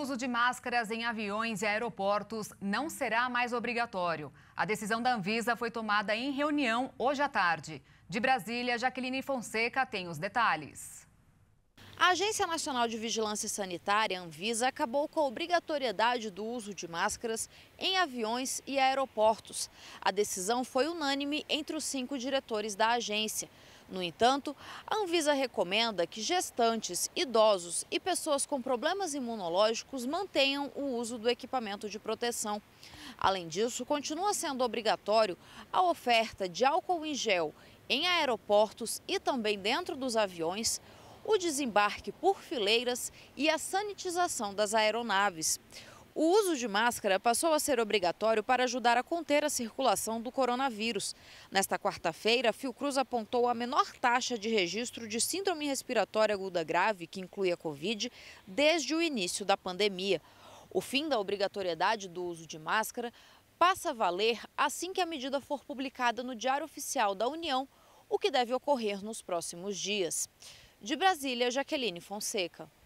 uso de máscaras em aviões e aeroportos não será mais obrigatório. A decisão da Anvisa foi tomada em reunião hoje à tarde. De Brasília, Jaqueline Fonseca tem os detalhes. A Agência Nacional de Vigilância Sanitária, Anvisa, acabou com a obrigatoriedade do uso de máscaras em aviões e aeroportos. A decisão foi unânime entre os cinco diretores da agência. No entanto, a Anvisa recomenda que gestantes, idosos e pessoas com problemas imunológicos mantenham o uso do equipamento de proteção. Além disso, continua sendo obrigatório a oferta de álcool em gel em aeroportos e também dentro dos aviões, o desembarque por fileiras e a sanitização das aeronaves. O uso de máscara passou a ser obrigatório para ajudar a conter a circulação do coronavírus. Nesta quarta-feira, a Fiocruz apontou a menor taxa de registro de síndrome respiratória aguda grave, que inclui a Covid, desde o início da pandemia. O fim da obrigatoriedade do uso de máscara passa a valer assim que a medida for publicada no Diário Oficial da União, o que deve ocorrer nos próximos dias. De Brasília, Jaqueline Fonseca.